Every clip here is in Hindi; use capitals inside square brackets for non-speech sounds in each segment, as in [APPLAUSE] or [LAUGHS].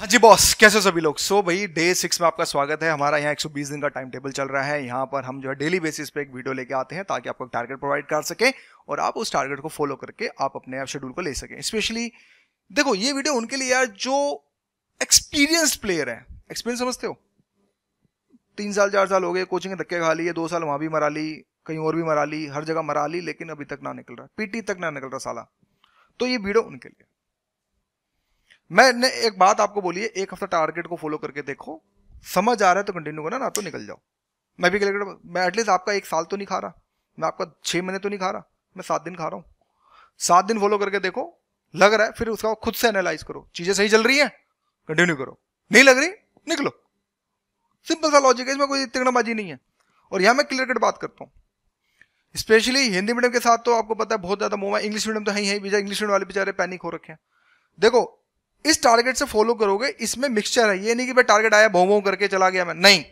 हाँ जी बॉस कैसे हो सभी लोग सो so, भाई डे सिक्स में आपका स्वागत है हमारा यहाँ 120 दिन का टाइम टेबल चल रहा है यहाँ पर हम जो है डेली बेसिस पे एक वीडियो लेके आते हैं ताकि आपको टारगेट प्रोवाइड कर सके और आप उस टारगेट को फॉलो करके आप अपने आप शेड्यूल को ले सके स्पेशली देखो ये वीडियो उनके लिए यार जो एक्सपीरियंस प्लेयर है एक्सपीरियंस समझते हो तीन साल चार साल हो गए कोचिंग धक्के खा ली है दो साल वहां भी मरा ली कहीं और भी मरा ली हर जगह मरा ली लेकिन अभी तक ना निकल रहा पीटी तक ना निकल रहा साला तो ये वीडियो उनके लिए मैंने एक बात आपको बोली है एक हफ्ता टारगेट को फॉलो करके देखो समझ आ रहा है तो कंटिन्यू करना ना तो निकल जाओ मैं भी कैलकुलेटर मैं एटलीस्ट आपका एक साल तो नहीं खा रहा मैं आपका छह महीने तो नहीं खा रहा मैं सात दिन खा रहा हूँ सात दिन फॉलो करके देखो लग रहा है फिर उसका खुद से एनालाइज करो चीज़ें सही चल रही है कंटिन्यू करो नहीं लग रही निकलो सिंपल सा लॉजिक है इसमें कोई तिगड़ाबाजी नहीं है और यहां मैं क्लियर कट बात करता हूँ स्पेशली हिंदी मीडियम के साथ तो आपको पता है बहुत ज़्यादा मोह है इंग्लिश मीडियम तो है ही है इंग्लिश मीडियम वाले बेचारे पैनिक हो रखे हैं देखो इस टारगेट से फॉलो करोगे इसमें मिक्सचर है ये नहीं कि भाई टारगेट आया भों भों करके चला गया मैं नहीं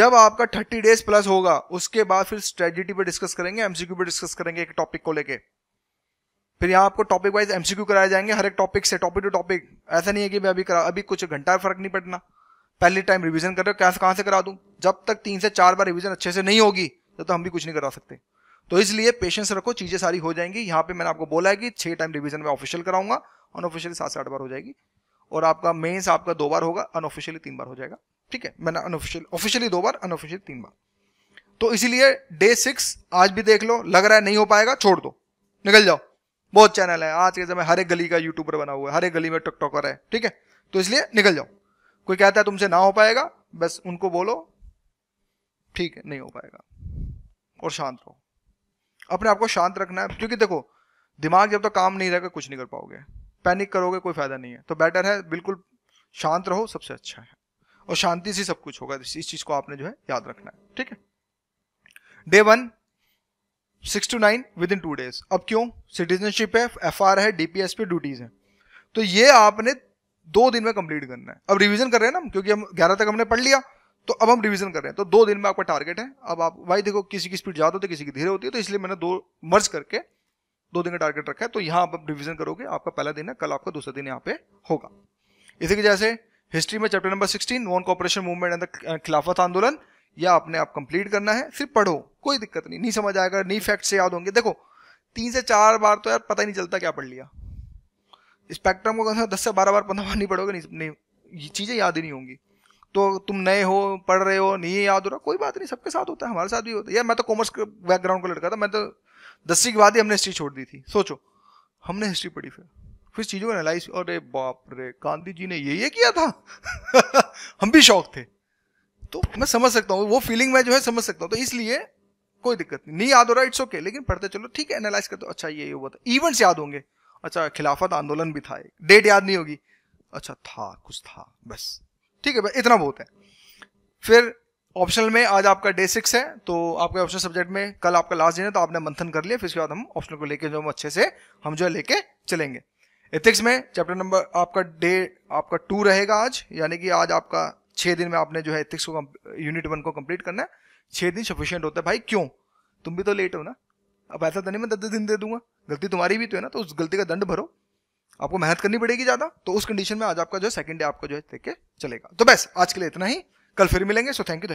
जब आपका थर्टी डेज प्लस होगा उसके बाद फिर स्ट्रेटेजी पे डिस्कस करेंगे एमसीक्यू पे डिस्कस करेंगे एक टॉपिक को लेके फिर यहाँ आपको टॉपिक वाइज एमसीक्यू कराए जाएंगे हर एक टॉपिक से टॉपिक टू टॉपिक ऐसा नहीं है कि मैं अभी करा अभी कुछ घंटा फर्क नहीं पड़ना पहले टाइम रिविजन कर रहे हो कैसे कहां से करा दू जब तक तीन से चार बार रिविजन अच्छे से नहीं होगी तब तो हम भी कुछ नहीं करा सकते तो इसलिए पेशेंस रखो चीज़ें सारी हो जाएंगी यहाँ पे मैंने आपको बोला है कि छह टाइम रिविजन में ऑफिशियल कराऊंगा अनऑफिशियली सात से आठ बार हो जाएगी और आपका मेंस आपका दो बार होगा अनऑफिशियली तीन बार हो जाएगा ठीक है मैंने अनऑफिशियल ऑफिशियली दो बार अनऑफिशियली तीन बार तो इसीलिए डे सिक्स आज भी देख लो लग रहा है नहीं हो पाएगा छोड़ दो निकल जाओ बहुत चैनल है आज के समय हर एक गली का यूट्यूबर बना हुआ है हर एक गली में टिकटॉकर है ठीक है तो इसलिए निकल जाओ कोई कहता है तुमसे ना हो पाएगा बस उनको बोलो ठीक है नहीं हो पाएगा और शांत रहो अपने आप को शांत रखना है क्योंकि देखो दिमाग जब तक तो काम नहीं रहेगा कुछ नहीं कर पाओगे पैनिक करोगे कोई फायदा नहीं है तो बेटर है बिल्कुल शांत रहो सबसे अच्छा है और शांति से सब कुछ होगा इस चीज को आपने जो है याद रखना है ठीक है day one six two nine within two days अब क्यों सिटीजनशिप है एफ है डीपीएस पे ड्यूटीज है तो ये आपने दो दिन में कंप्लीट करना है अब रिविजन कर रहे हैं ना क्योंकि हम ग्यारह तक हमने पढ़ लिया तो अब हम रिविजन कर रहे हैं तो दो दिन में आपका टारगेट है अब आप भाई देखो किसी की स्पीड ज्यादा होती है किसी की धीरे होती है तो इसलिए मैंने दो मर्ज करके दो दिन का टारगेट रखा है तो यहाँ आप रिविजन करोगे आपका पहला दिन है कल आपका दूसरा दिन यहाँ पे होगा इसी की जैसे हिस्ट्री में chapter number 16 non cooperation movement and Khilafat आंदोलन या आपने आप कंप्लीट करना है सिर्फ पढ़ो कोई दिक्कत नहीं नहीं समझ आएगा नहीं फैक्ट से याद होंगे देखो तीन से चार बार तो यार पता ही नहीं चलता क्या पढ़ लिया स्पेक्ट्रम को कम दस से बारह बार पंद्रह बार नहीं पढ़ोगे नहीं, नहीं ये चीज़ें याद ही नहीं होंगी तो तुम नए हो पढ़ रहे हो नहीं याद हो रहा कोई बात नहीं सबके साथ होता है हमारे साथ भी होता है यार मैं तो कॉमर्स बैकग्राउंड का लड़का था मैं तो दसवीं के बाद ही हमने हिस्ट्री छोड़ दी थी सोचो हमने हिस्ट्री पढ़ी फिर फिर चीज़ों को एनालाइज अरे बाप रे गांधी जी ने ये ये किया था [LAUGHS] हम भी शौक थे तो मैं समझ सकता हूँ वो फीलिंग मैं जो है समझ सकता हूँ तो इसलिए कोई दिक्कत नहीं नहीं याद हो रहा इट्स ओके लेकिन पढ़ते चलो ठीक है एनालाइज कर दो अच्छा ये हुआ था इवेंट्स याद होंगे अच्छा खिलाफत आंदोलन भी था एक डेट याद नहीं होगी अच्छा था कुछ था बस ठीक है भाई इतना बहुत है फिर ऑप्शनल में आज आपका डे सिक्स है तो आपके ऑप्शनल सब्जेक्ट में कल आपका लास्ट डे है तो आपने मंथन कर लिया फिर उसके बाद हम ऑप्शनल को लेके जो हम अच्छे से हम जो है लेके चलेंगे एथिक्स में चैप्टर नंबर आपका डे आपका टू रहेगा आज यानी कि आज आपका छह दिन में आपने जो है एथिक्स को यूनिट वन को कंप्लीट करना है छह दिन सफिशियंट होता है भाई क्यों तुम भी तो लेट हो ना अब ऐसा तो नहीं मैं दस दिन दे दूंगा गलती तुम्हारी भी तो है ना तो उस गलती का दंड भरो आपको मेहनत करनी पड़ेगी ज़्यादा तो उस कंडीशन में आज आपका जो है सेकंड डे आपका जो है देख के चलेगा तो बस आज के लिए इतना ही कल फिर मिलेंगे सो थैंक यू